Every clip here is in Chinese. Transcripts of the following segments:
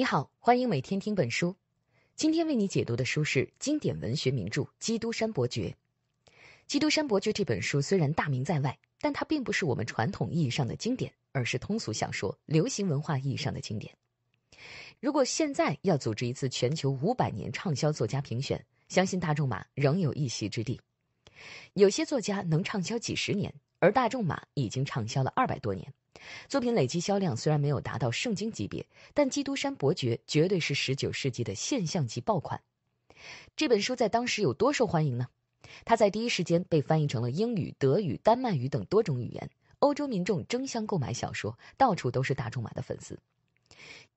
你好，欢迎每天听本书。今天为你解读的书是经典文学名著《基督山伯爵》。《基督山伯爵》这本书虽然大名在外，但它并不是我们传统意义上的经典，而是通俗小说、流行文化意义上的经典。如果现在要组织一次全球五百年畅销作家评选，相信大仲马仍有一席之地。有些作家能畅销几十年，而大仲马已经畅销了二百多年。作品累计销量虽然没有达到圣经级别，但《基督山伯爵》绝对是19世纪的现象级爆款。这本书在当时有多受欢迎呢？它在第一时间被翻译成了英语、德语、丹麦语等多种语言，欧洲民众争相购买小说，到处都是大仲马的粉丝。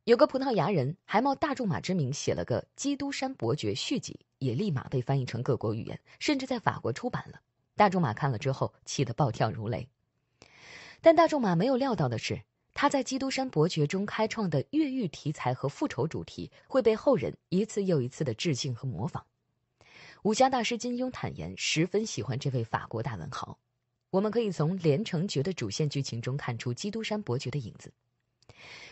有个葡萄牙人还冒大仲马之名写了个《基督山伯爵》续集，也立马被翻译成各国语言，甚至在法国出版了。大仲马看了之后，气得暴跳如雷。但大仲马没有料到的是，他在《基督山伯爵》中开创的越狱题材和复仇主题会被后人一次又一次的致敬和模仿。武侠大师金庸坦言十分喜欢这位法国大文豪。我们可以从《连城诀》的主线剧情中看出《基督山伯爵》的影子。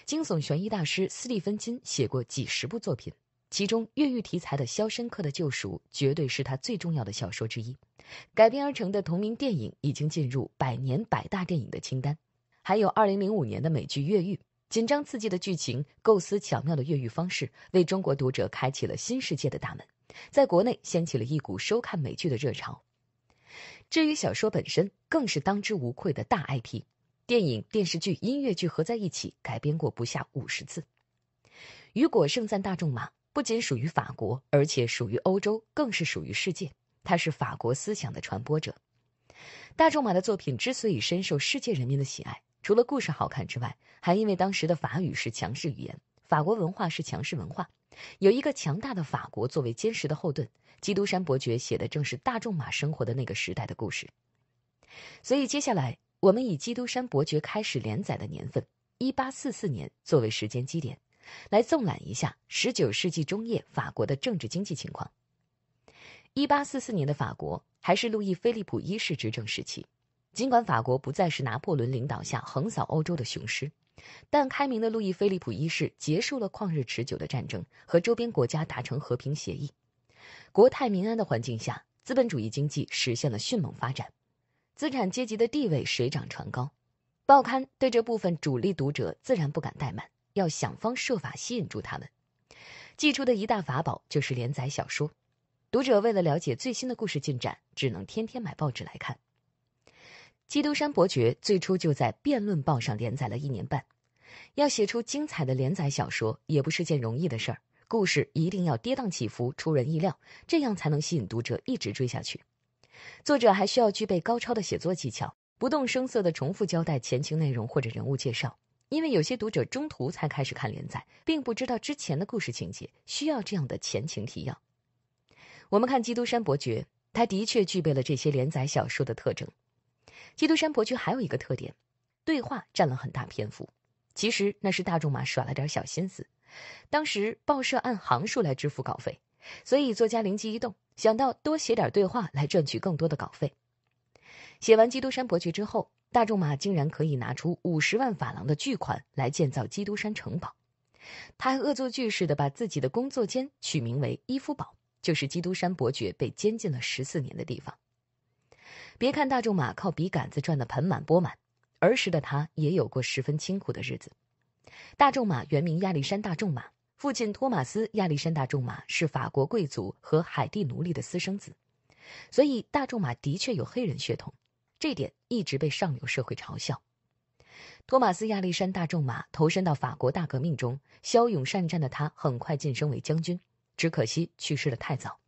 惊悚悬疑大师斯蒂芬金写过几十部作品。其中越狱题材的《肖申克的救赎》绝对是他最重要的小说之一，改编而成的同名电影已经进入百年百大电影的清单。还有2005年的美剧《越狱》，紧张刺激的剧情，构思巧妙的越狱方式，为中国读者开启了新世界的大门，在国内掀起了一股收看美剧的热潮。至于小说本身，更是当之无愧的大 IP，电影、电视剧、音乐剧合在一起改编过不下五十次。雨果盛赞大仲马。不仅属于法国，而且属于欧洲，更是属于世界。他是法国思想的传播者。大仲马的作品之所以深受世界人民的喜爱，除了故事好看之外，还因为当时的法语是强势语言，法国文化是强势文化，有一个强大的法国作为坚实的后盾。《基督山伯爵》写的正是大仲马生活的那个时代的故事。所以，接下来我们以《基督山伯爵》开始连载的年份，一八四四年作为时间基点。来纵览一下十九世纪中叶法国的政治经济情况。一八四四年的法国还是路易菲利普一世执政时期，尽管法国不再是拿破仑领导下横扫欧洲的雄狮，但开明的路易菲利普一世结束了旷日持久的战争，和周边国家达成和平协议。国泰民安的环境下，资本主义经济实现了迅猛发展，资产阶级的地位水涨船高，报刊对这部分主力读者自然不敢怠慢。要想方设法吸引住他们，寄出的一大法宝就是连载小说。读者为了了解最新的故事进展，只能天天买报纸来看。《基督山伯爵》最初就在《辩论报》上连载了一年半。要写出精彩的连载小说，也不是件容易的事儿。故事一定要跌宕起伏、出人意料，这样才能吸引读者一直追下去。作者还需要具备高超的写作技巧，不动声色地重复交代前情内容或者人物介绍。因为有些读者中途才开始看连载，并不知道之前的故事情节，需要这样的前情提要。我们看《基督山伯爵》，他的确具备了这些连载小说的特征。《基督山伯爵》还有一个特点，对话占了很大篇幅。其实那是大仲马耍了点小心思。当时报社按行数来支付稿费，所以作家灵机一动，想到多写点对话来赚取更多的稿费。写完《基督山伯爵》之后。大仲马竟然可以拿出五十万法郎的巨款来建造基督山城堡，他还恶作剧似的把自己的工作间取名为伊夫堡，就是基督山伯爵被监禁了十四年的地方。别看大仲马靠笔杆子赚得盆满钵满，儿时的他也有过十分清苦的日子。大仲马原名亚历山大·仲马，父亲托马斯·亚历山大·仲马是法国贵族和海地奴隶的私生子，所以大仲马的确有黑人血统。这点一直被上流社会嘲笑。托马斯·亚历山大·仲马投身到法国大革命中，骁勇善战的他很快晋升为将军，只可惜去世的太早，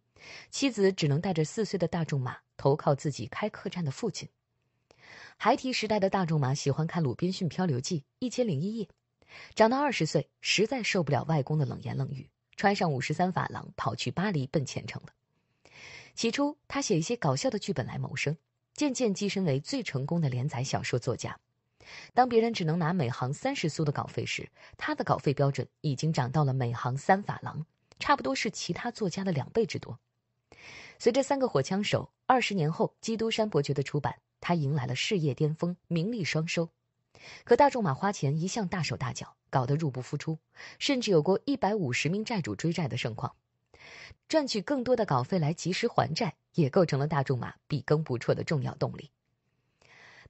妻子只能带着四岁的大仲马投靠自己开客栈的父亲。孩提时代的大仲马喜欢看《鲁滨逊漂流记》，一千零一夜。长到二十岁，实在受不了外公的冷言冷语，穿上五十三法郎，跑去巴黎奔前程了。起初，他写一些搞笑的剧本来谋生。渐渐跻身为最成功的连载小说作家。当别人只能拿每行三十苏的稿费时，他的稿费标准已经涨到了每行三法郎，差不多是其他作家的两倍之多。随着《三个火枪手》二十年后，《基督山伯爵》的出版，他迎来了事业巅峰，名利双收。可大仲马花钱一向大手大脚，搞得入不敷出，甚至有过一百五十名债主追债的盛况。赚取更多的稿费来及时还债，也构成了大仲马笔耕不辍的重要动力。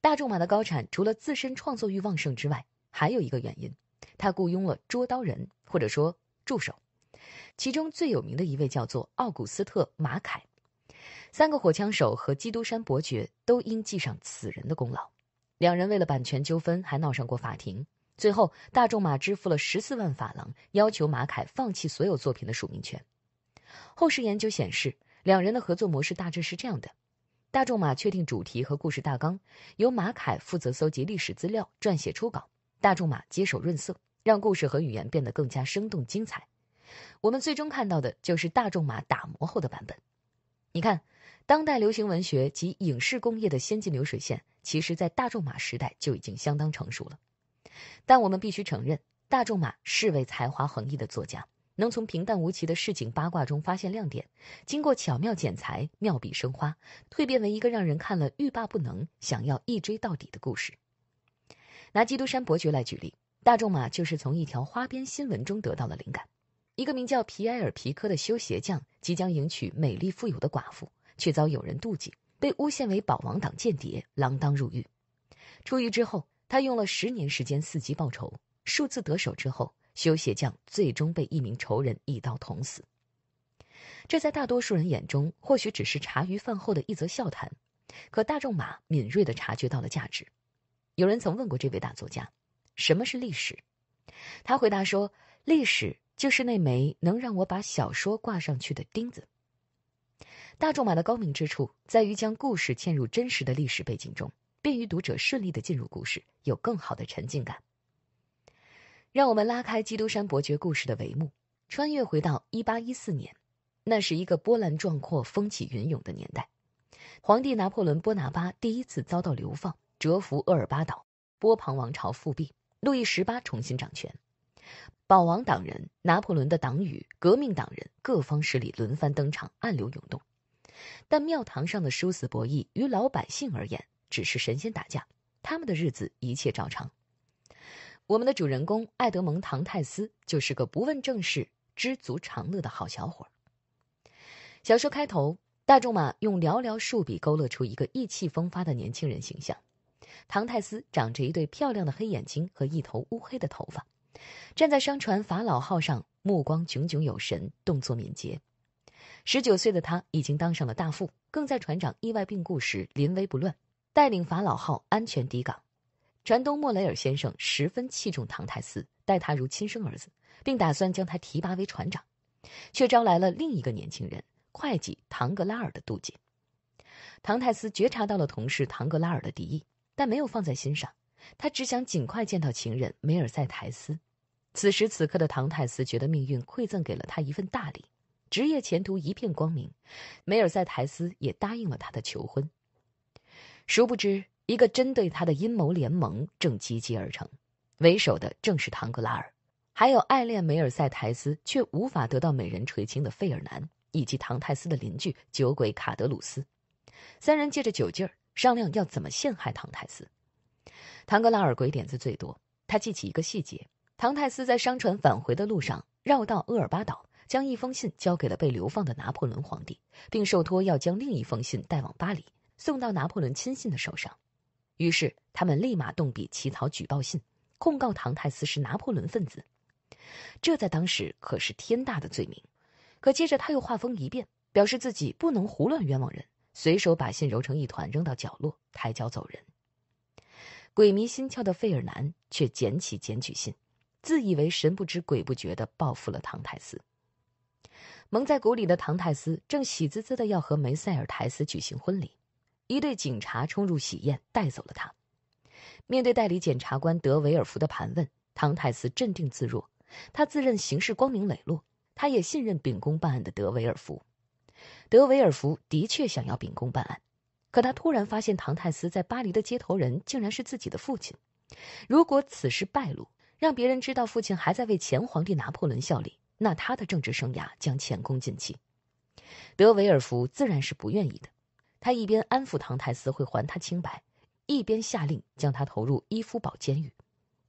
大仲马的高产除了自身创作欲旺盛之外，还有一个原因，他雇佣了捉刀人，或者说助手。其中最有名的一位叫做奥古斯特·马凯，《三个火枪手》和《基督山伯爵》都应记上此人的功劳。两人为了版权纠纷还闹上过法庭，最后大仲马支付了十四万法郎，要求马凯放弃所有作品的署名权。后世研究显示，两人的合作模式大致是这样的：大众马确定主题和故事大纲，由马凯负责搜集历史资料、撰写初稿，大众马接手润色，让故事和语言变得更加生动精彩。我们最终看到的就是大众马打磨后的版本。你看，当代流行文学及影视工业的先进流水线，其实在大众马时代就已经相当成熟了。但我们必须承认，大众马是位才华横溢的作家。能从平淡无奇的市井八卦中发现亮点，经过巧妙剪裁，妙笔生花，蜕变为一个让人看了欲罢不能、想要一追到底的故事。拿《基督山伯爵》来举例，大仲马就是从一条花边新闻中得到了灵感：一个名叫皮埃尔·皮科的修鞋匠即将迎娶美丽富有的寡妇，却遭有人妒忌，被诬陷为保王党间谍，锒铛入狱。出狱之后，他用了十年时间伺机报仇，数次得手之后。修鞋匠最终被一名仇人一刀捅死。这在大多数人眼中或许只是茶余饭后的一则笑谈，可大仲马敏锐地察觉到了价值。有人曾问过这位大作家：“什么是历史？”他回答说：“历史就是那枚能让我把小说挂上去的钉子。”大仲马的高明之处在于将故事嵌入真实的历史背景中，便于读者顺利地进入故事，有更好的沉浸感。让我们拉开《基督山伯爵》故事的帷幕，穿越回到一八一四年，那是一个波澜壮阔、风起云涌的年代。皇帝拿破仑·波拿巴第一次遭到流放，蛰伏厄尔巴岛；波旁王朝复辟，路易十八重新掌权。保王党人、拿破仑的党羽、革命党人，各方势力轮番登场，暗流涌动。但庙堂上的殊死博弈，与老百姓而言，只是神仙打架。他们的日子一切照常。我们的主人公艾德蒙·唐泰斯就是个不问政事、知足常乐的好小伙小说开头，大仲马用寥寥数笔勾勒出一个意气风发的年轻人形象。唐泰斯长着一对漂亮的黑眼睛和一头乌黑的头发，站在商船法老号上，目光炯炯有神，动作敏捷。十九岁的他已经当上了大副，更在船长意外病故时临危不乱，带领法老号安全抵港。船东莫雷尔先生十分器重唐太斯，待他如亲生儿子，并打算将他提拔为船长，却招来了另一个年轻人会计唐格拉尔的妒忌。唐太斯觉察到了同事唐格拉尔的敌意，但没有放在心上。他只想尽快见到情人梅尔塞台斯。此时此刻的唐太斯觉得命运馈赠给了他一份大礼，职业前途一片光明。梅尔塞台斯也答应了他的求婚。殊不知。一个针对他的阴谋联盟正集结而成，为首的正是唐格拉尔，还有爱恋梅尔赛台斯却无法得到美人垂青的费尔南，以及唐泰斯的邻居酒鬼卡德鲁斯。三人借着酒劲儿商量要怎么陷害唐泰斯。唐格拉尔鬼点子最多，他记起一个细节：唐泰斯在商船返回的路上绕道厄尔巴岛，将一封信交给了被流放的拿破仑皇帝，并受托要将另一封信带往巴黎，送到拿破仑亲信的手上。于是，他们立马动笔起草举报信，控告唐泰斯是拿破仑分子。这在当时可是天大的罪名。可接着他又话锋一变，表示自己不能胡乱冤枉人，随手把信揉成一团扔到角落，抬脚走人。鬼迷心窍的费尔南却捡起检举信，自以为神不知鬼不觉地报复了唐泰斯。蒙在鼓里的唐泰斯正喜滋滋地要和梅塞尔泰斯举行婚礼。一队警察冲入喜宴，带走了他。面对代理检察官德维尔福的盘问，唐泰斯镇定自若。他自认行事光明磊落，他也信任秉公办案的德维尔福。德维尔福的确想要秉公办案，可他突然发现唐泰斯在巴黎的接头人竟然是自己的父亲。如果此事败露，让别人知道父亲还在为前皇帝拿破仑效力，那他的政治生涯将前功尽弃。德维尔福自然是不愿意的。他一边安抚唐泰斯会还他清白，一边下令将他投入伊夫堡监狱，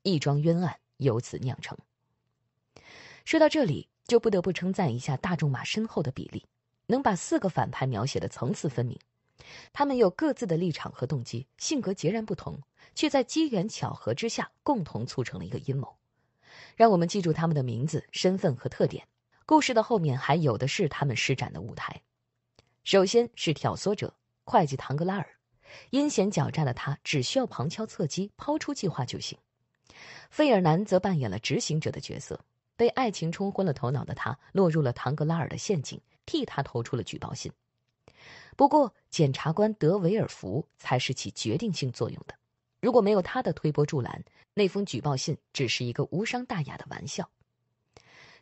一桩冤案由此酿成。说到这里，就不得不称赞一下大仲马深厚的比例，能把四个反派描写的层次分明，他们有各自的立场和动机，性格截然不同，却在机缘巧合之下共同促成了一个阴谋。让我们记住他们的名字、身份和特点。故事的后面还有的是他们施展的舞台，首先是挑唆者。会计唐格拉尔，阴险狡诈的他只需要旁敲侧击，抛出计划就行。费尔南则扮演了执行者的角色，被爱情冲昏了头脑的他落入了唐格拉尔的陷阱，替他投出了举报信。不过，检察官德维尔福才是起决定性作用的。如果没有他的推波助澜，那封举报信只是一个无伤大雅的玩笑。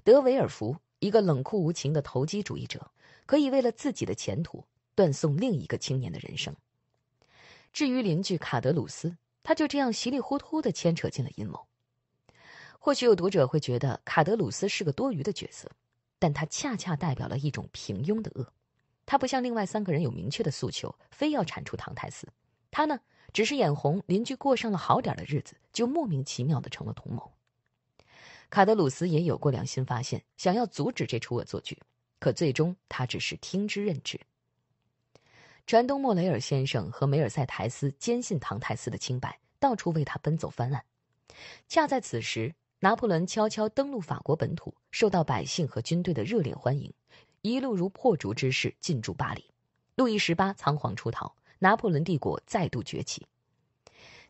德维尔福，一个冷酷无情的投机主义者，可以为了自己的前途。断送另一个青年的人生。至于邻居卡德鲁斯，他就这样稀里糊涂的牵扯进了阴谋。或许有读者会觉得卡德鲁斯是个多余的角色，但他恰恰代表了一种平庸的恶。他不像另外三个人有明确的诉求，非要铲除唐太斯。他呢，只是眼红邻居过上了好点的日子，就莫名其妙的成了同谋。卡德鲁斯也有过良心发现，想要阻止这出恶作剧，可最终他只是听之任之。船东莫雷尔先生和梅尔塞台斯坚信唐泰斯的清白，到处为他奔走翻案。恰在此时，拿破仑悄悄登陆法国本土，受到百姓和军队的热烈欢迎，一路如破竹之势进驻巴黎。路易十八仓皇出逃，拿破仑帝国再度崛起。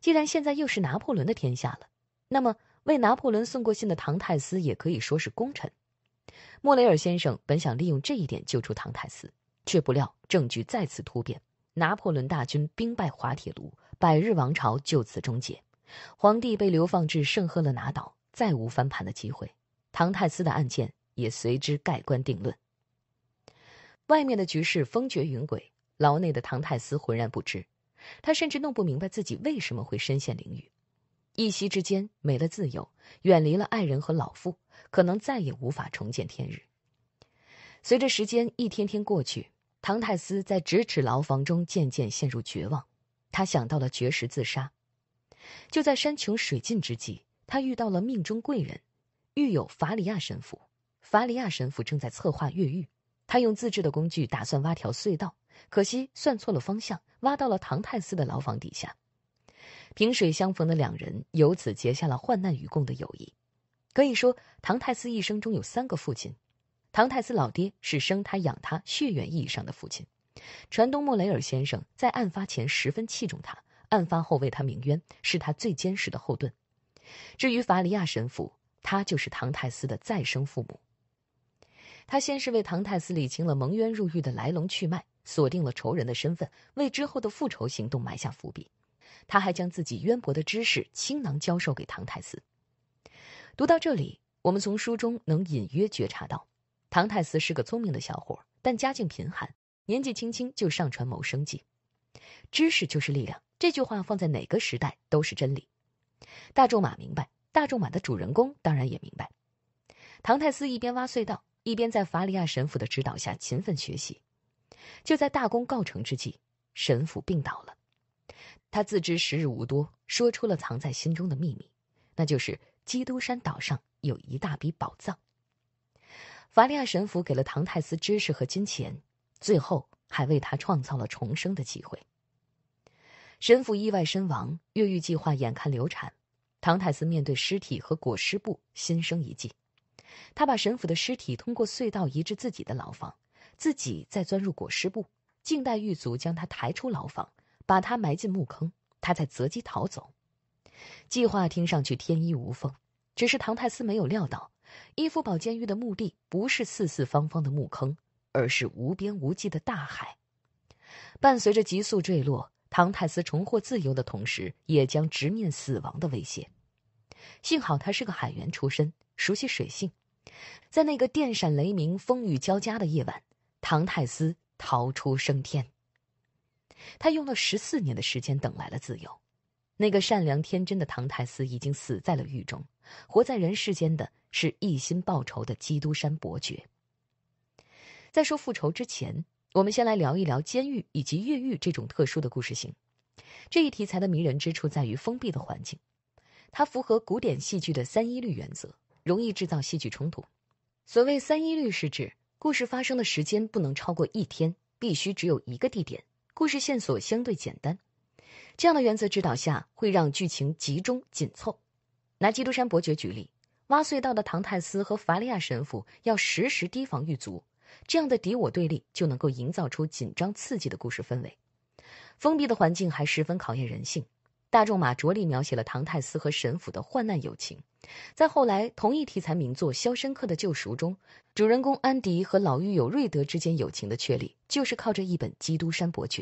既然现在又是拿破仑的天下了，那么为拿破仑送过信的唐泰斯也可以说是功臣。莫雷尔先生本想利用这一点救出唐泰斯。却不料，证据再次突变，拿破仑大军兵败滑铁卢，百日王朝就此终结，皇帝被流放至圣赫勒拿岛，再无翻盘的机会。唐泰斯的案件也随之盖棺定论。外面的局势风绝云诡，牢内的唐泰斯浑然不知，他甚至弄不明白自己为什么会身陷囹圄，一夕之间没了自由，远离了爱人和老父，可能再也无法重见天日。随着时间一天天过去。唐泰斯在咫尺牢房中渐渐陷入绝望，他想到了绝食自杀。就在山穷水尽之际，他遇到了命中贵人，狱友法里亚神父。法里亚神父正在策划越狱，他用自制的工具打算挖条隧道，可惜算错了方向，挖到了唐泰斯的牢房底下。萍水相逢的两人由此结下了患难与共的友谊。可以说，唐泰斯一生中有三个父亲。唐泰斯老爹是生他养他血缘意义上的父亲，船东莫雷尔先生在案发前十分器重他，案发后为他鸣冤，是他最坚实的后盾。至于法利亚神父，他就是唐泰斯的再生父母。他先是为唐泰斯理清了蒙冤入狱的来龙去脉，锁定了仇人的身份，为之后的复仇行动埋下伏笔。他还将自己渊博的知识倾囊教授给唐泰斯。读到这里，我们从书中能隐约觉察到。唐泰斯是个聪明的小伙，但家境贫寒，年纪轻轻就上船谋生计。知识就是力量，这句话放在哪个时代都是真理。大仲马明白，大仲马的主人公当然也明白。唐泰斯一边挖隧道，一边在法里亚神父的指导下勤奋学习。就在大功告成之际，神父病倒了。他自知时日无多，说出了藏在心中的秘密，那就是基督山岛上有一大笔宝藏。法利亚神父给了唐泰斯知识和金钱，最后还为他创造了重生的机会。神父意外身亡，越狱计划眼看流产。唐泰斯面对尸体和裹尸布，心生一计。他把神父的尸体通过隧道移至自己的牢房，自己再钻入裹尸布，静待狱卒将他抬出牢房，把他埋进墓坑，他再择机逃走。计划听上去天衣无缝，只是唐泰斯没有料到。伊夫堡监狱的墓地不是四四方方的墓坑，而是无边无际的大海。伴随着急速坠落，唐泰斯重获自由的同时，也将直面死亡的威胁。幸好他是个海员出身，熟悉水性。在那个电闪雷鸣、风雨交加的夜晚，唐泰斯逃出升天。他用了十四年的时间等来了自由。那个善良天真的唐泰斯已经死在了狱中，活在人世间的。是一心报仇的基督山伯爵。在说复仇之前，我们先来聊一聊监狱以及越狱这种特殊的故事性。这一题材的迷人之处在于封闭的环境，它符合古典戏剧的三一律原则，容易制造戏剧冲突。所谓三一律，是指故事发生的时间不能超过一天，必须只有一个地点，故事线索相对简单。这样的原则指导下，会让剧情集中紧凑。拿基督山伯爵举例。挖隧道的唐泰斯和法利亚神父要时时提防狱卒，这样的敌我对立就能够营造出紧张刺激的故事氛围。封闭的环境还十分考验人性。大仲马着力描写了唐泰斯和神父的患难友情。在后来同一题材名作《肖申克的救赎》中，主人公安迪和老狱友瑞德之间友情的确立，就是靠着一本《基督山伯爵》。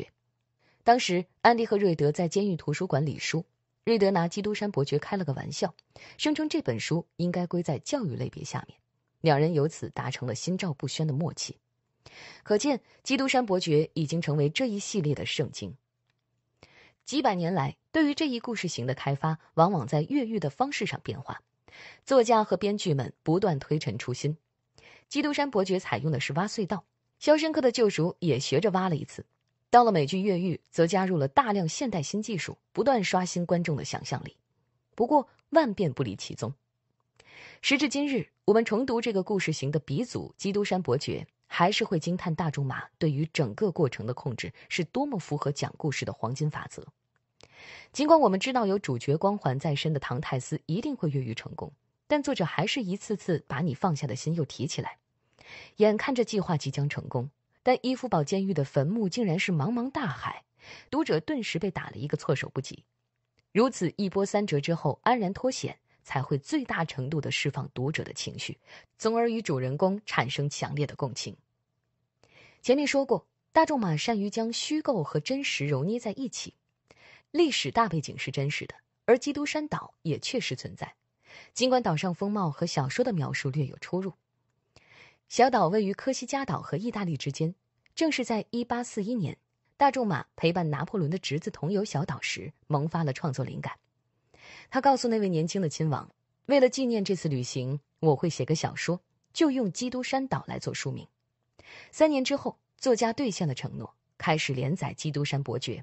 当时安迪和瑞德在监狱图书馆理书。瑞德拿《基督山伯爵》开了个玩笑，声称这本书应该归在教育类别下面。两人由此达成了心照不宣的默契。可见，《基督山伯爵》已经成为这一系列的圣经。几百年来，对于这一故事型的开发，往往在越狱的方式上变化。作家和编剧们不断推陈出新。《基督山伯爵》采用的是挖隧道，《肖申克的救赎》也学着挖了一次。到了美剧《越狱》，则加入了大量现代新技术，不断刷新观众的想象力。不过，万变不离其宗。时至今日，我们重读这个故事型的鼻祖《基督山伯爵》，还是会惊叹大仲马对于整个过程的控制是多么符合讲故事的黄金法则。尽管我们知道有主角光环在身的唐泰斯一定会越狱成功，但作者还是一次次把你放下的心又提起来。眼看着计划即将成功。但伊夫堡监狱的坟墓竟然是茫茫大海，读者顿时被打了一个措手不及。如此一波三折之后，安然脱险才会最大程度地释放读者的情绪，从而与主人公产生强烈的共情。前面说过，大仲马善于将虚构和真实揉捏在一起，历史大背景是真实的，而基督山岛也确实存在，尽管岛上风貌和小说的描述略有出入。小岛位于科西嘉岛和意大利之间。正是在一八四一年，大仲马陪伴拿破仑的侄子同游小岛时，萌发了创作灵感。他告诉那位年轻的亲王：“为了纪念这次旅行，我会写个小说，就用基督山岛来做书名。”三年之后，作家兑现了承诺，开始连载《基督山伯爵》。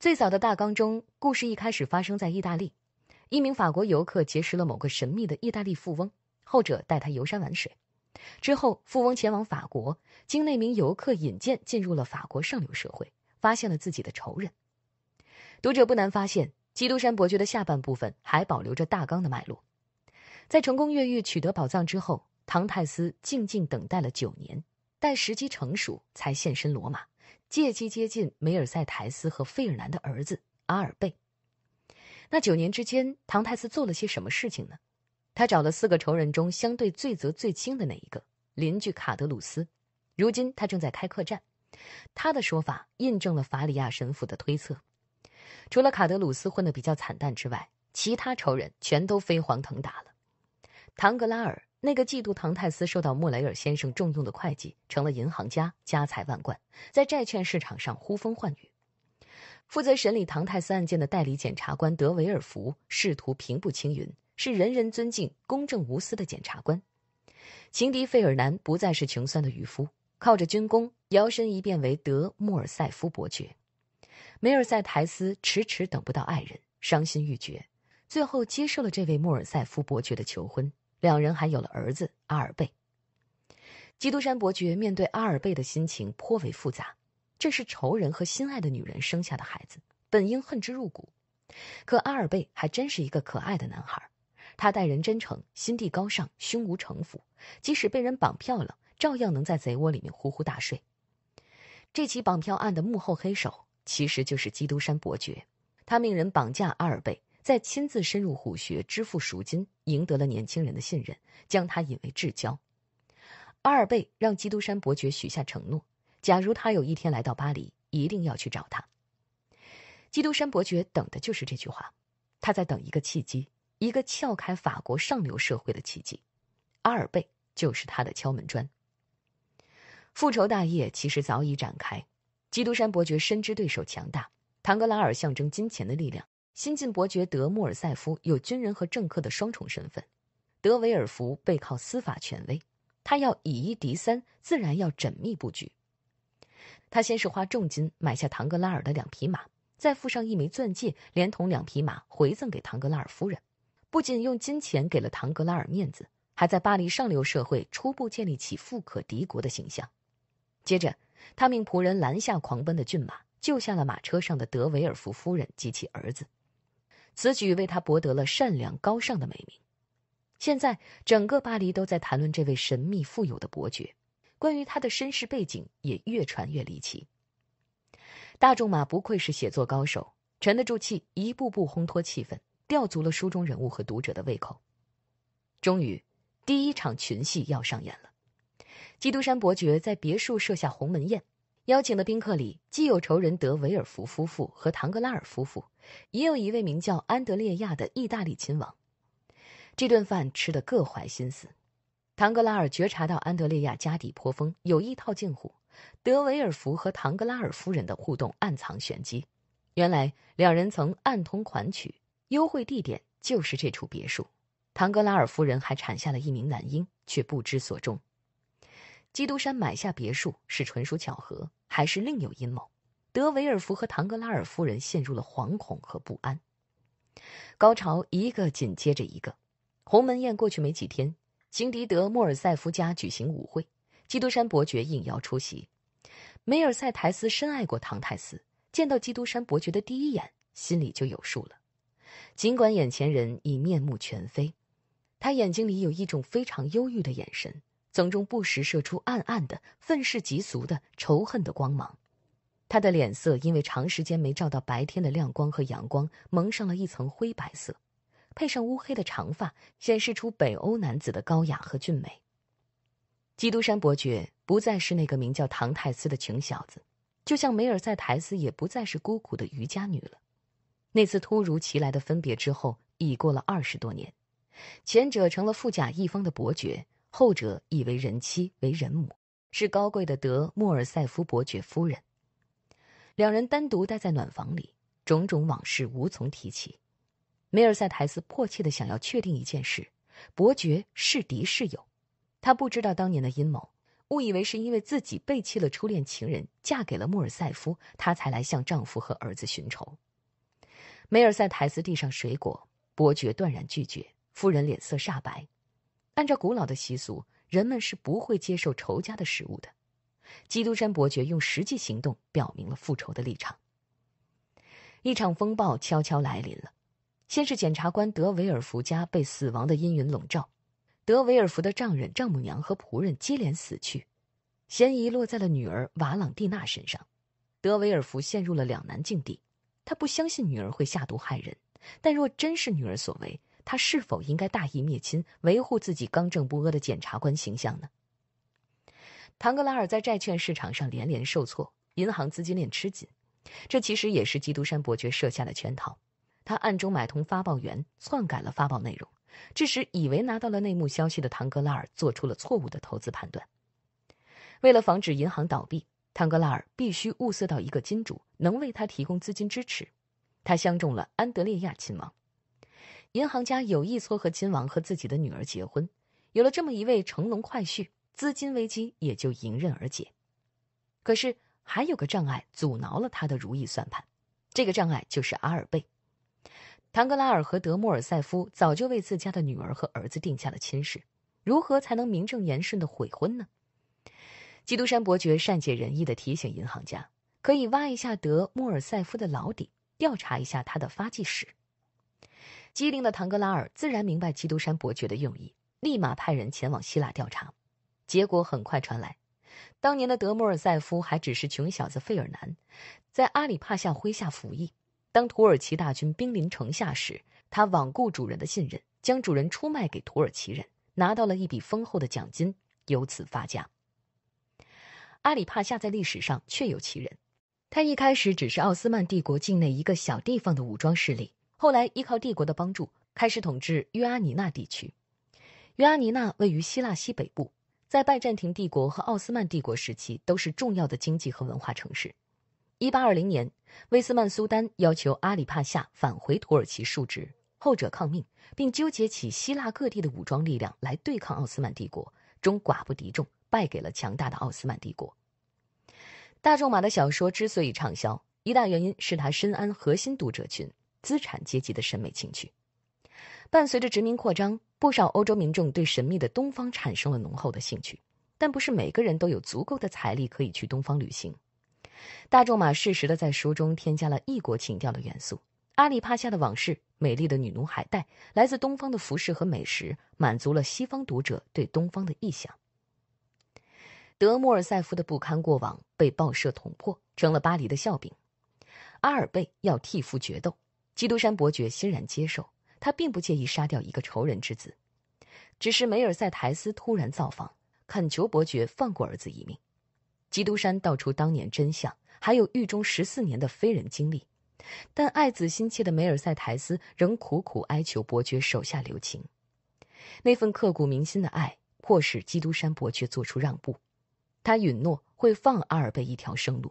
最早的大纲中，故事一开始发生在意大利，一名法国游客结识了某个神秘的意大利富翁，后者带他游山玩水。之后，富翁前往法国，经那名游客引荐进入了法国上流社会，发现了自己的仇人。读者不难发现，《基督山伯爵》的下半部分还保留着大纲的脉络。在成功越狱取得宝藏之后，唐泰斯静静等待了九年，待时机成熟才现身罗马，借机接近梅尔塞台斯和费尔南的儿子阿尔贝。那九年之间，唐泰斯做了些什么事情呢？他找了四个仇人中相对罪责最轻的那一个，邻居卡德鲁斯，如今他正在开客栈。他的说法印证了法里亚神父的推测：除了卡德鲁斯混得比较惨淡之外，其他仇人全都飞黄腾达了。唐格拉尔那个嫉妒唐泰斯受到莫雷尔先生重用的会计，成了银行家，家财万贯，在债券市场上呼风唤雨。负责审理唐泰斯案件的代理检察官德维尔福，试图平步青云。是人人尊敬、公正无私的检察官。情敌费尔南不再是穷酸的渔夫，靠着军功摇身一变为德·穆尔塞夫伯爵。梅尔塞台斯迟迟等不到爱人，伤心欲绝，最后接受了这位莫尔塞夫伯爵的求婚。两人还有了儿子阿尔贝。基督山伯爵面对阿尔贝的心情颇为复杂，这是仇人和心爱的女人生下的孩子，本应恨之入骨，可阿尔贝还真是一个可爱的男孩。他待人真诚，心地高尚，胸无城府。即使被人绑票了，照样能在贼窝里面呼呼大睡。这起绑票案的幕后黑手其实就是基督山伯爵。他命人绑架阿尔贝，再亲自深入虎穴支付赎金，赢得了年轻人的信任，将他引为至交。阿尔贝让基督山伯爵许下承诺：假如他有一天来到巴黎，一定要去找他。基督山伯爵等的就是这句话，他在等一个契机。一个撬开法国上流社会的奇迹，阿尔贝就是他的敲门砖。复仇大业其实早已展开。基督山伯爵深知对手强大，唐格拉尔象征金钱的力量，新晋伯爵德穆尔塞夫有军人和政客的双重身份，德维尔福背靠司法权威，他要以一敌三，自然要缜密布局。他先是花重金买下唐格拉尔的两匹马，再附上一枚钻戒，连同两匹马回赠给唐格拉尔夫人。不仅用金钱给了唐格拉尔面子，还在巴黎上流社会初步建立起富可敌国的形象。接着，他命仆人拦下狂奔的骏马，救下了马车上的德维尔夫夫人及其儿子。此举为他博得了善良高尚的美名。现在，整个巴黎都在谈论这位神秘富有的伯爵，关于他的身世背景也越传越离奇。大仲马不愧是写作高手，沉得住气，一步步烘托气氛。吊足了书中人物和读者的胃口。终于，第一场群戏要上演了。基督山伯爵在别墅设下鸿门宴，邀请的宾客里既有仇人德维尔福夫妇和唐格拉尔夫妇，也有一位名叫安德烈亚的意大利亲王。这顿饭吃得各怀心思。唐格拉尔觉察到安德烈亚家底颇丰，有意套近乎；德维尔福和唐格拉尔夫人的互动暗藏玄机，原来两人曾暗通款曲。幽会地点就是这处别墅，唐格拉尔夫人还产下了一名男婴，却不知所终。基督山买下别墅是纯属巧合，还是另有阴谋？德维尔福和唐格拉尔夫人陷入了惶恐和不安。高潮一个紧接着一个，鸿门宴过去没几天，辛迪德莫尔塞夫家举行舞会，基督山伯爵应邀出席。梅尔塞台斯深爱过唐泰斯，见到基督山伯爵的第一眼，心里就有数了。尽管眼前人已面目全非，他眼睛里有一种非常忧郁的眼神，从中不时射出暗暗的、愤世嫉俗的仇恨的光芒。他的脸色因为长时间没照到白天的亮光和阳光，蒙上了一层灰白色，配上乌黑的长发，显示出北欧男子的高雅和俊美。基督山伯爵不再是那个名叫唐泰斯的穷小子，就像梅尔塞苔斯也不再是孤苦的渔家女了。那次突如其来的分别之后，已过了二十多年。前者成了富甲一方的伯爵，后者已为人妻为人母，是高贵的德莫尔塞夫伯爵夫人。两人单独待在暖房里，种种往事无从提起。梅尔塞台斯迫切的想要确定一件事：伯爵是敌是友？他不知道当年的阴谋，误以为是因为自己背弃了初恋情人，嫁给了莫尔塞夫，他才来向丈夫和儿子寻仇。梅尔塞台斯递上水果，伯爵断然拒绝。夫人脸色煞白。按照古老的习俗，人们是不会接受仇家的食物的。基督山伯爵用实际行动表明了复仇的立场。一场风暴悄悄来临了。先是检察官德维尔福家被死亡的阴云笼罩，德维尔福的丈人、丈母娘和仆人接连死去，嫌疑落在了女儿瓦朗蒂娜身上，德维尔福陷入了两难境地。他不相信女儿会下毒害人，但若真是女儿所为，他是否应该大义灭亲，维护自己刚正不阿的检察官形象呢？唐格拉尔在债券市场上连连受挫，银行资金链吃紧，这其实也是基督山伯爵设下的圈套。他暗中买通发报员，篡改了发报内容，致使以为拿到了内幕消息的唐格拉尔做出了错误的投资判断。为了防止银行倒闭。唐格拉尔必须物色到一个金主，能为他提供资金支持。他相中了安德烈亚亲王，银行家有意撮合亲王和自己的女儿结婚，有了这么一位乘龙快婿，资金危机也就迎刃而解。可是还有个障碍阻挠了他的如意算盘，这个障碍就是阿尔贝。唐格拉尔和德莫尔塞夫早就为自家的女儿和儿子定下了亲事，如何才能名正言顺的悔婚呢？基督山伯爵善解人意地提醒银行家：“可以挖一下德莫尔塞夫的老底，调查一下他的发迹史。”机灵的唐格拉尔自然明白基督山伯爵的用意，立马派人前往希腊调查。结果很快传来：当年的德莫尔塞夫还只是穷小子费尔南，在阿里帕夏麾下服役。当土耳其大军兵临城下时，他罔顾主人的信任，将主人出卖给土耳其人，拿到了一笔丰厚的奖金，由此发家。阿里帕夏在历史上确有其人，他一开始只是奥斯曼帝国境内一个小地方的武装势力，后来依靠帝国的帮助，开始统治约阿尼纳地区。约阿尼纳位于希腊西北部，在拜占庭帝国和奥斯曼帝国时期都是重要的经济和文化城市。1820年，威斯曼苏丹要求阿里帕夏返回土耳其述职，后者抗命，并纠结起希腊各地的武装力量来对抗奥斯曼帝国，终寡不敌众。败给了强大的奥斯曼帝国。大仲马的小说之所以畅销，一大原因是他深谙核心读者群——资产阶级的审美情趣。伴随着殖民扩张，不少欧洲民众对神秘的东方产生了浓厚的兴趣，但不是每个人都有足够的财力可以去东方旅行。大仲马适时的在书中添加了异国情调的元素：阿里帕夏的往事、美丽的女奴海带、来自东方的服饰和美食，满足了西方读者对东方的臆想。德莫尔塞夫的不堪过往被报社捅破，成了巴黎的笑柄。阿尔贝要替父决斗，基督山伯爵欣然接受。他并不介意杀掉一个仇人之子，只是梅尔塞台斯突然造访，恳求伯爵放过儿子一命。基督山道出当年真相，还有狱中十四年的非人经历，但爱子心切的梅尔塞台斯仍苦苦哀求伯爵手下留情。那份刻骨铭心的爱，迫使基督山伯爵做出让步。他允诺会放阿尔贝一条生路，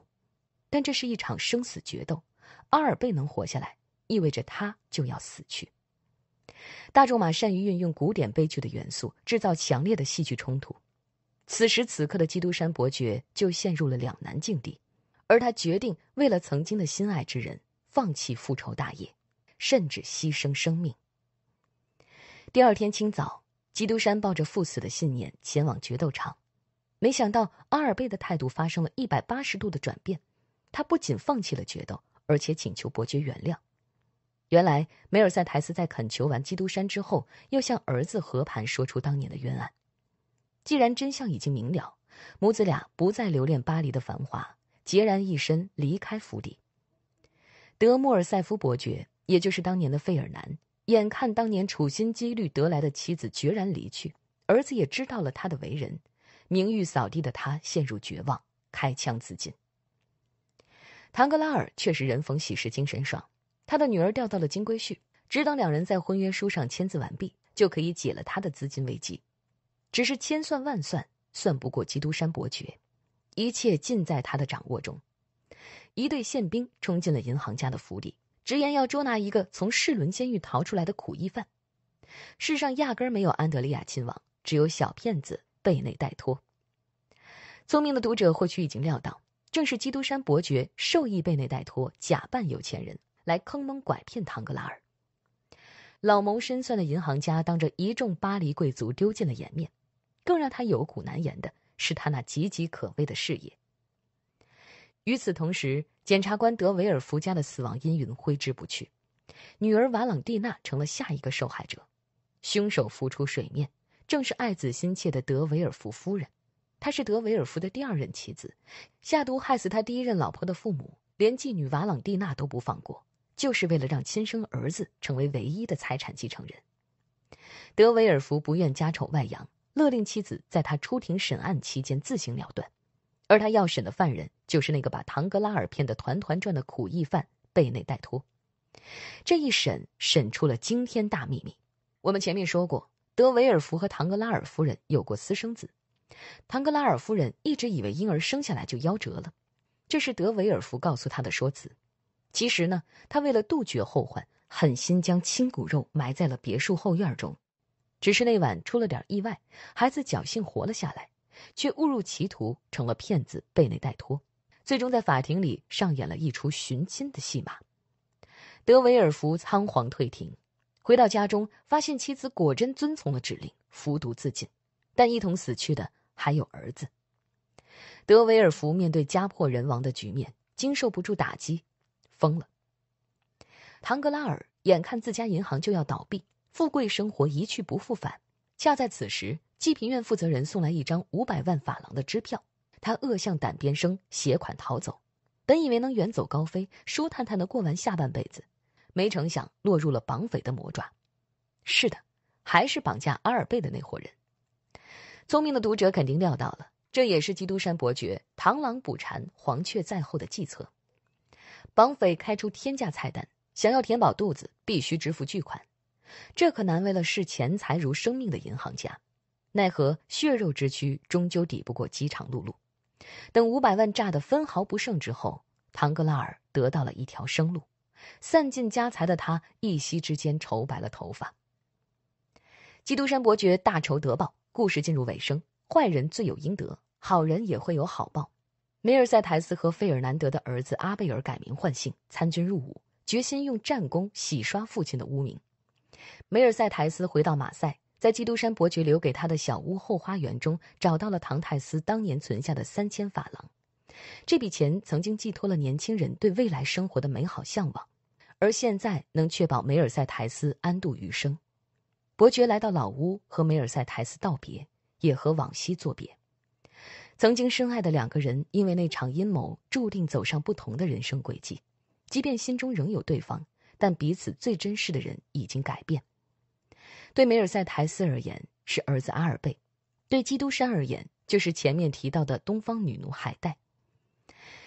但这是一场生死决斗。阿尔贝能活下来，意味着他就要死去。大仲马善于运用古典悲剧的元素，制造强烈的戏剧冲突。此时此刻的基督山伯爵就陷入了两难境地，而他决定为了曾经的心爱之人放弃复仇大业，甚至牺牲生命。第二天清早，基督山抱着赴死的信念前往决斗场。没想到阿尔贝的态度发生了一百八十度的转变，他不仅放弃了决斗，而且请求伯爵原谅。原来梅尔塞台斯在恳求完基督山之后，又向儿子和盘说出当年的冤案。既然真相已经明了，母子俩不再留恋巴黎的繁华，孑然一身离开府邸。德穆尔塞夫伯爵，也就是当年的费尔南，眼看当年处心积虑得来的妻子决然离去，儿子也知道了他的为人。名誉扫地的他陷入绝望，开枪自尽。唐格拉尔却是人逢喜事精神爽，他的女儿钓到了金龟婿，只等两人在婚约书上签字完毕，就可以解了他的资金危机。只是千算万算，算不过基督山伯爵，一切尽在他的掌握中。一队宪兵冲进了银行家的府邸，直言要捉拿一个从世伦监狱逃出来的苦役犯。世上压根没有安德利亚亲王，只有小骗子。贝内代托，聪明的读者或许已经料到，正是基督山伯爵授意贝内代托假扮有钱人来坑蒙拐骗唐格拉尔。老谋深算的银行家当着一众巴黎贵族丢尽了颜面，更让他有苦难言的是他那岌岌可危的事业。与此同时，检察官德维尔福家的死亡阴云挥之不去，女儿瓦朗蒂娜成了下一个受害者，凶手浮出水面。正是爱子心切的德维尔夫夫人，她是德维尔夫的第二任妻子，下毒害死他第一任老婆的父母，连妓女瓦朗蒂娜都不放过，就是为了让亲生儿子成为唯一的财产继承人。德维尔夫不愿家丑外扬，勒令妻子在他出庭审案期间自行了断，而他要审的犯人就是那个把唐格拉尔骗得团团转的苦役犯贝内戴托。这一审审出了惊天大秘密，我们前面说过。德维尔福和唐格拉尔夫人有过私生子，唐格拉尔夫人一直以为婴儿生下来就夭折了，这是德维尔福告诉她的说辞。其实呢，他为了杜绝后患，狠心将亲骨肉埋在了别墅后院中。只是那晚出了点意外，孩子侥幸活了下来，却误入歧途，成了骗子贝内带托，最终在法庭里上演了一出寻亲的戏码。德维尔福仓皇退庭。回到家中，发现妻子果真遵从了指令，服毒自尽，但一同死去的还有儿子。德维尔福面对家破人亡的局面，经受不住打击，疯了。唐格拉尔眼看自家银行就要倒闭，富贵生活一去不复返。恰在此时，济贫院负责人送来一张五百万法郎的支票，他恶向胆边生，携款逃走，本以为能远走高飞，舒坦坦的过完下半辈子。没成想，落入了绑匪的魔爪。是的，还是绑架阿尔贝的那伙人。聪明的读者肯定料到了，这也是基督山伯爵“螳螂捕蝉，黄雀在后”的计策。绑匪开出天价菜单，想要填饱肚子，必须支付巨款。这可难为了视钱财如生命的银行家，奈何血肉之躯终究抵不过饥肠辘辘。等五百万炸得分毫不剩之后，唐格拉尔得到了一条生路。散尽家财的他，一夕之间愁白了头发。基督山伯爵大仇得报，故事进入尾声。坏人罪有应得，好人也会有好报。梅尔塞苔斯和费尔南德的儿子阿贝尔改名换姓，参军入伍，决心用战功洗刷父亲的污名。梅尔塞苔斯回到马赛，在基督山伯爵留给他的小屋后花园中，找到了唐泰斯当年存下的三千法郎。这笔钱曾经寄托了年轻人对未来生活的美好向往。而现在能确保梅尔塞台斯安度余生，伯爵来到老屋和梅尔塞台斯道别，也和往昔作别。曾经深爱的两个人，因为那场阴谋，注定走上不同的人生轨迹。即便心中仍有对方，但彼此最珍视的人已经改变。对梅尔塞台斯而言，是儿子阿尔贝；对基督山而言，就是前面提到的东方女奴海带。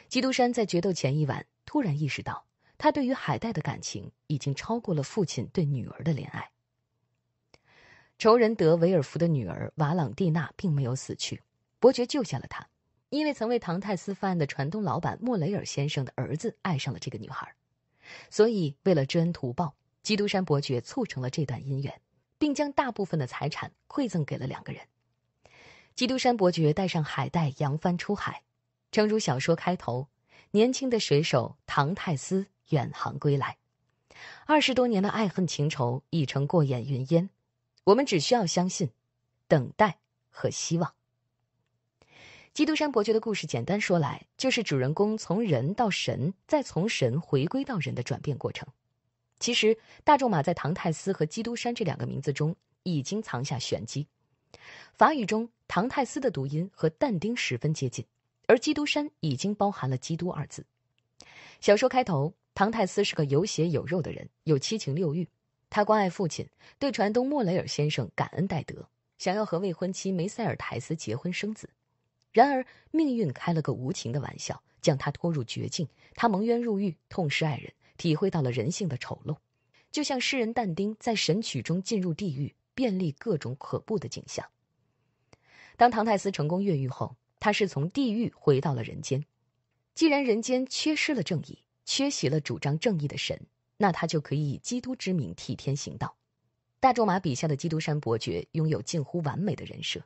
基督山在决斗前一晚突然意识到。他对于海带的感情已经超过了父亲对女儿的怜爱。仇人德维尔福的女儿瓦朗蒂娜并没有死去，伯爵救下了她，因为曾为唐泰斯犯案的船东老板莫雷尔先生的儿子爱上了这个女孩，所以为了知恩图报，基督山伯爵促成了这段姻缘，并将大部分的财产馈赠给了两个人。基督山伯爵带上海带扬帆出海，诚如小说开头，年轻的水手唐泰斯。远航归来，二十多年的爱恨情仇已成过眼云烟。我们只需要相信、等待和希望。基督山伯爵的故事，简单说来，就是主人公从人到神，再从神回归到人的转变过程。其实，大仲马在唐泰斯和基督山这两个名字中已经藏下玄机。法语中“唐泰斯”的读音和但丁十分接近，而“基督山”已经包含了“基督”二字。小说开头。唐泰斯是个有血有肉的人，有七情六欲。他关爱父亲，对船东莫雷尔先生感恩戴德，想要和未婚妻梅塞尔泰斯结婚生子。然而，命运开了个无情的玩笑，将他拖入绝境。他蒙冤入狱，痛失爱人，体会到了人性的丑陋。就像诗人但丁在《神曲》中进入地狱，遍历各种可怖的景象。当唐泰斯成功越狱后，他是从地狱回到了人间。既然人间缺失了正义，缺席了主张正义的神，那他就可以以基督之名替天行道。大仲马笔下的基督山伯爵拥有近乎完美的人设：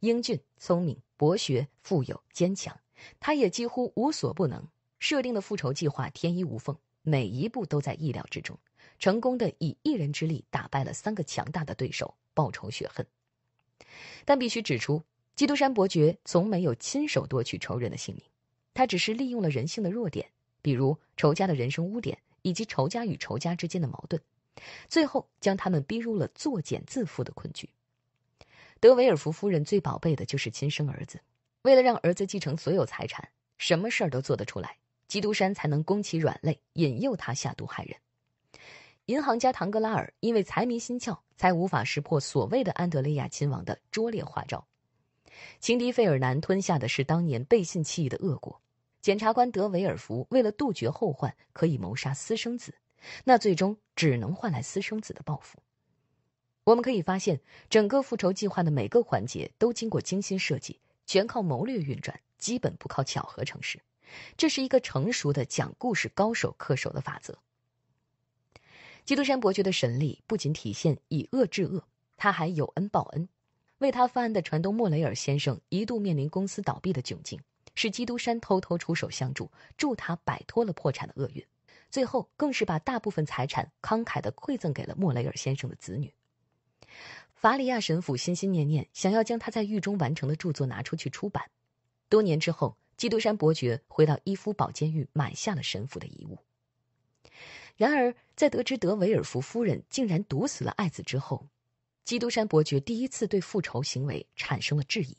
英俊、聪明、博学、富有、坚强，他也几乎无所不能。设定的复仇计划天衣无缝，每一步都在意料之中，成功的以一人之力打败了三个强大的对手，报仇雪恨。但必须指出，基督山伯爵从没有亲手夺取仇人的性命，他只是利用了人性的弱点。比如仇家的人生污点，以及仇家与仇家之间的矛盾，最后将他们逼入了作茧自缚的困局。德维尔福夫人最宝贝的就是亲生儿子，为了让儿子继承所有财产，什么事儿都做得出来。基督山才能攻其软肋，引诱他下毒害人。银行家唐格拉尔因为财迷心窍，才无法识破所谓的安德烈亚亲王的拙劣花招。情敌费尔南吞下的是当年背信弃义的恶果。检察官德维尔福为了杜绝后患，可以谋杀私生子，那最终只能换来私生子的报复。我们可以发现，整个复仇计划的每个环节都经过精心设计，全靠谋略运转，基本不靠巧合成事。这是一个成熟的讲故事高手恪守的法则。基督山伯爵的神力不仅体现以恶制恶，他还有恩报恩，为他翻案的船东莫雷尔先生一度面临公司倒闭的窘境。是基督山偷偷出手相助，助他摆脱了破产的厄运，最后更是把大部分财产慷慨地馈赠给了莫雷尔先生的子女。法里亚神父心心念念，想要将他在狱中完成的著作拿出去出版。多年之后，基督山伯爵回到伊夫堡监狱，买下了神父的遗物。然而，在得知德维尔福夫人竟然毒死了爱子之后，基督山伯爵第一次对复仇行为产生了质疑。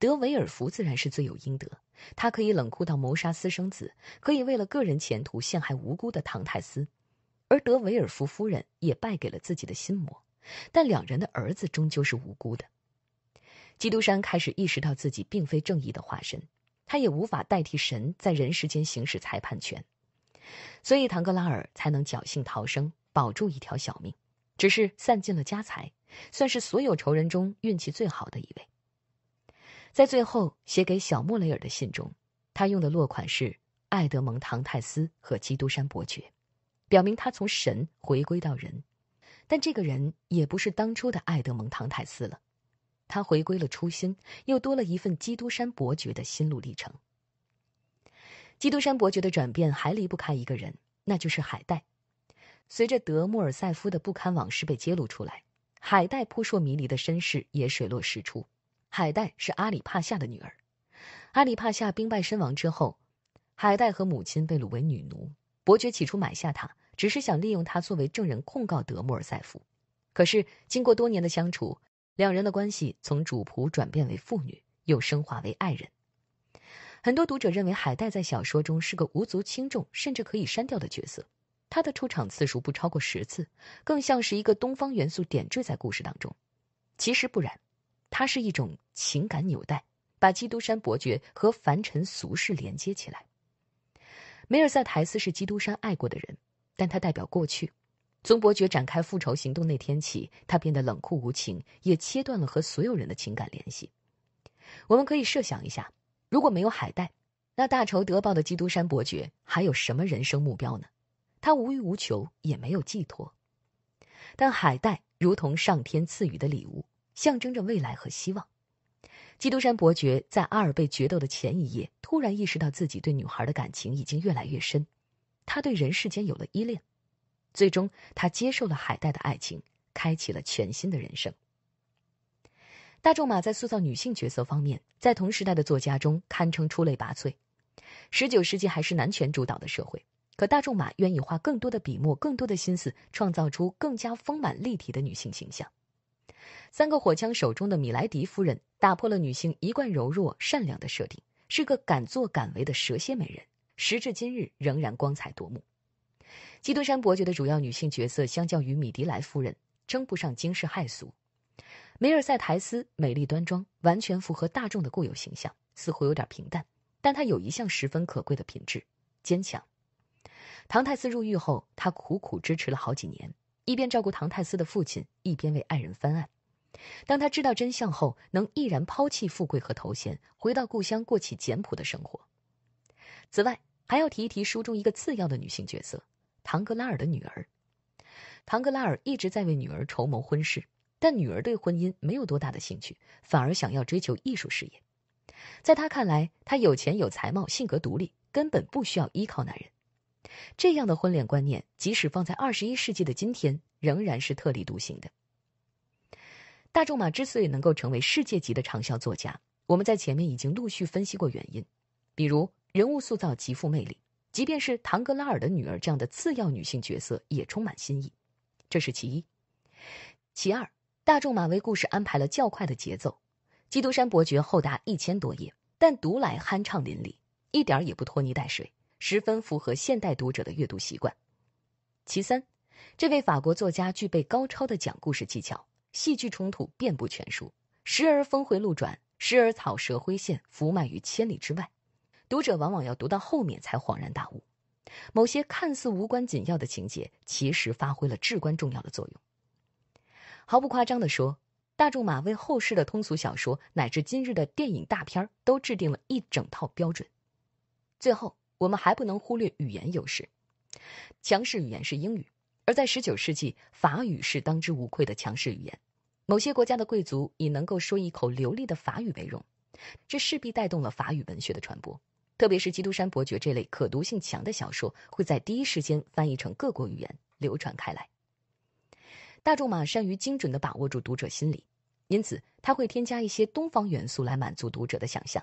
德维尔福自然是罪有应得，他可以冷酷到谋杀私生子，可以为了个人前途陷害无辜的唐泰斯，而德维尔福夫人也败给了自己的心魔。但两人的儿子终究是无辜的。基督山开始意识到自己并非正义的化身，他也无法代替神在人世间行使裁判权，所以唐格拉尔才能侥幸逃生，保住一条小命，只是散尽了家财，算是所有仇人中运气最好的一位。在最后写给小莫雷尔的信中，他用的落款是“爱德蒙·唐泰斯和基督山伯爵”，表明他从神回归到人，但这个人也不是当初的爱德蒙·唐泰斯了，他回归了初心，又多了一份基督山伯爵的心路历程。基督山伯爵的转变还离不开一个人，那就是海带。随着德莫尔塞夫的不堪往事被揭露出来，海带扑朔迷离的身世也水落石出。海带是阿里帕夏的女儿。阿里帕夏兵败身亡之后，海带和母亲被掳为女奴。伯爵起初买下她，只是想利用她作为证人控告德莫尔塞夫。可是经过多年的相处，两人的关系从主仆转变为父女，又升华为爱人。很多读者认为海带在小说中是个无足轻重，甚至可以删掉的角色。她的出场次数不超过十次，更像是一个东方元素点缀在故事当中。其实不然。它是一种情感纽带，把基督山伯爵和凡尘俗世连接起来。梅尔塞台斯是基督山爱过的人，但他代表过去。从伯爵展开复仇行动那天起，他变得冷酷无情，也切断了和所有人的情感联系。我们可以设想一下，如果没有海带，那大仇得报的基督山伯爵还有什么人生目标呢？他无欲无求，也没有寄托。但海带如同上天赐予的礼物。象征着未来和希望。基督山伯爵在阿尔贝决斗的前一夜，突然意识到自己对女孩的感情已经越来越深，他对人世间有了依恋。最终，他接受了海带的爱情，开启了全新的人生。大仲马在塑造女性角色方面，在同时代的作家中堪称出类拔萃。十九世纪还是男权主导的社会，可大仲马愿意花更多的笔墨、更多的心思，创造出更加丰满立体的女性形象。三个火枪手中的米莱迪夫人打破了女性一贯柔弱善良的设定，是个敢作敢为的蛇蝎美人。时至今日，仍然光彩夺目。基督山伯爵的主要女性角色，相较于米迪莱夫人，称不上惊世骇俗。梅尔塞苔斯美丽端庄，完全符合大众的固有形象，似乎有点平淡。但她有一项十分可贵的品质——坚强。唐泰斯入狱后，她苦苦支持了好几年，一边照顾唐泰斯的父亲，一边为爱人翻案。当他知道真相后，能毅然抛弃富贵和头衔，回到故乡过起简朴的生活。此外，还要提一提书中一个次要的女性角色——唐格拉尔的女儿。唐格拉尔一直在为女儿筹谋婚事，但女儿对婚姻没有多大的兴趣，反而想要追求艺术事业。在他看来，她有钱有才貌，性格独立，根本不需要依靠男人。这样的婚恋观念，即使放在二十一世纪的今天，仍然是特立独行的。大仲马之所以能够成为世界级的畅销作家，我们在前面已经陆续分析过原因，比如人物塑造极富魅力，即便是唐格拉尔的女儿这样的次要女性角色也充满新意，这是其一。其二，大仲马为故事安排了较快的节奏，《基督山伯爵》厚达一千多页，但读来酣畅淋漓，一点儿也不拖泥带水，十分符合现代读者的阅读习惯。其三，这位法国作家具备高超的讲故事技巧。戏剧冲突遍布全书，时而峰回路转，时而草蛇灰线伏漫于千里之外，读者往往要读到后面才恍然大悟。某些看似无关紧要的情节，其实发挥了至关重要的作用。毫不夸张的说，大仲马为后世的通俗小说乃至今日的电影大片都制定了一整套标准。最后，我们还不能忽略语言优势，强势语言是英语。而在十九世纪，法语是当之无愧的强势语言。某些国家的贵族以能够说一口流利的法语为荣，这势必带动了法语文学的传播。特别是《基督山伯爵》这类可读性强的小说，会在第一时间翻译成各国语言，流传开来。大仲马善于精准地把握住读者心理，因此他会添加一些东方元素来满足读者的想象，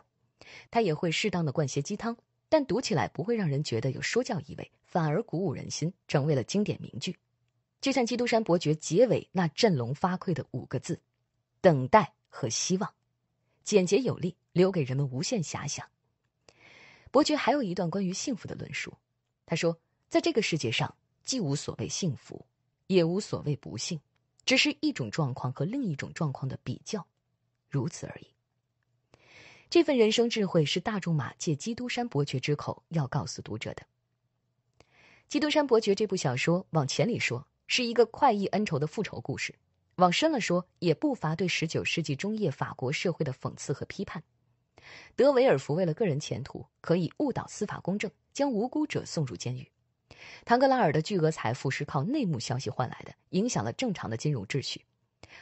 他也会适当地灌些鸡汤。但读起来不会让人觉得有说教意味，反而鼓舞人心，成为了经典名句。就像《基督山伯爵》结尾那振聋发聩的五个字：“等待和希望”，简洁有力，留给人们无限遐想。伯爵还有一段关于幸福的论述，他说：“在这个世界上，既无所谓幸福，也无所谓不幸，只是一种状况和另一种状况的比较，如此而已。”这份人生智慧是大仲马借基督山伯爵之口要告诉读者的。《基督山伯爵》这部小说，往前里说是一个快意恩仇的复仇故事，往深了说也不乏对19世纪中叶法国社会的讽刺和批判。德维尔福为了个人前途，可以误导司法公正，将无辜者送入监狱；唐格拉尔的巨额财富是靠内幕消息换来的，影响了正常的金融秩序；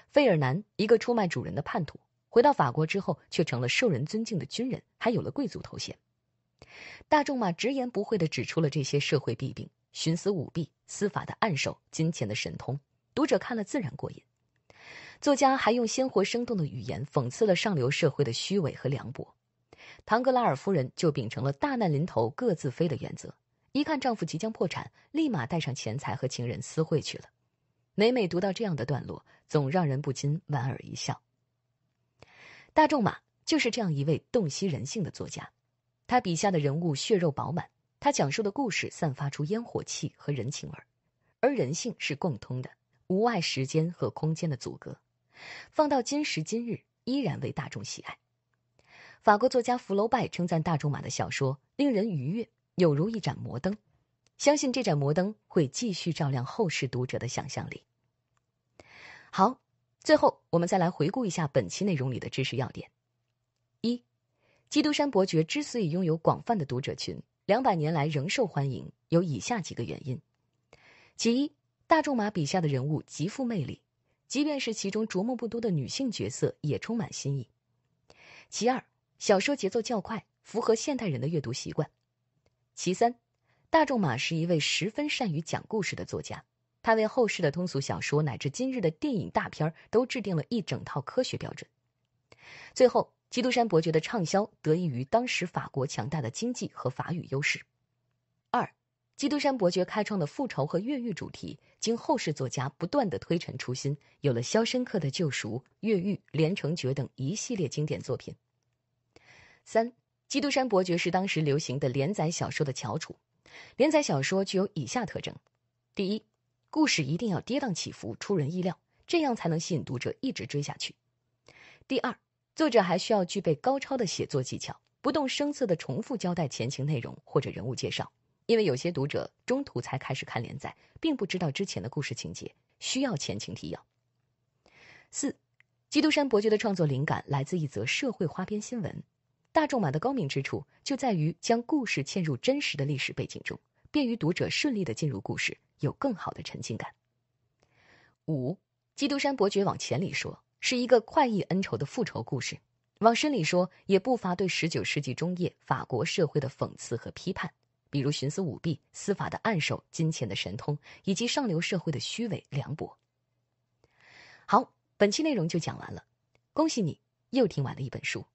费尔南，一个出卖主人的叛徒。回到法国之后，却成了受人尊敬的军人，还有了贵族头衔。大仲马直言不讳地指出了这些社会弊病：徇私舞弊、司法的暗手、金钱的神通。读者看了自然过瘾。作家还用鲜活生动的语言讽刺了上流社会的虚伪和凉薄。唐格拉尔夫人就秉承了“大难临头各自飞”的原则，一看丈夫即将破产，立马带上钱财和情人私会去了。每每读到这样的段落，总让人不禁莞尔一笑。大仲马就是这样一位洞悉人性的作家，他笔下的人物血肉饱满，他讲述的故事散发出烟火气和人情味，而人性是共通的，无碍时间和空间的阻隔，放到今时今日依然为大众喜爱。法国作家福楼拜称赞大仲马的小说令人愉悦，有如一盏摩灯，相信这盏摩灯会继续照亮后世读者的想象力。好。最后，我们再来回顾一下本期内容里的知识要点：一、《基督山伯爵》之所以拥有广泛的读者群，两百年来仍受欢迎，有以下几个原因：其一，大仲马笔下的人物极富魅力，即便是其中着墨不多的女性角色也充满新意；其二，小说节奏较快，符合现代人的阅读习惯；其三，大仲马是一位十分善于讲故事的作家。他为后世的通俗小说乃至今日的电影大片都制定了一整套科学标准。最后，《基督山伯爵》的畅销得益于当时法国强大的经济和法语优势。二，《基督山伯爵》开创的复仇和越狱主题，经后世作家不断的推陈出新，有了《肖申克的救赎》、《越狱》、《连城诀》等一系列经典作品。三，《基督山伯爵》是当时流行的连载小说的翘楚。连载小说具有以下特征：第一，故事一定要跌宕起伏、出人意料，这样才能吸引读者一直追下去。第二，作者还需要具备高超的写作技巧，不动声色的重复交代前情内容或者人物介绍，因为有些读者中途才开始看连载，并不知道之前的故事情节，需要前情提要。四，《基督山伯爵》的创作灵感来自一则社会花边新闻，《大仲马》的高明之处就在于将故事嵌入真实的历史背景中，便于读者顺利的进入故事。有更好的沉浸感。五，《基督山伯爵》往前里说是一个快意恩仇的复仇故事，往深里说也不乏对十九世纪中叶法国社会的讽刺和批判，比如徇私舞弊、司法的暗手、金钱的神通，以及上流社会的虚伪凉薄。好，本期内容就讲完了，恭喜你又听完了一本书。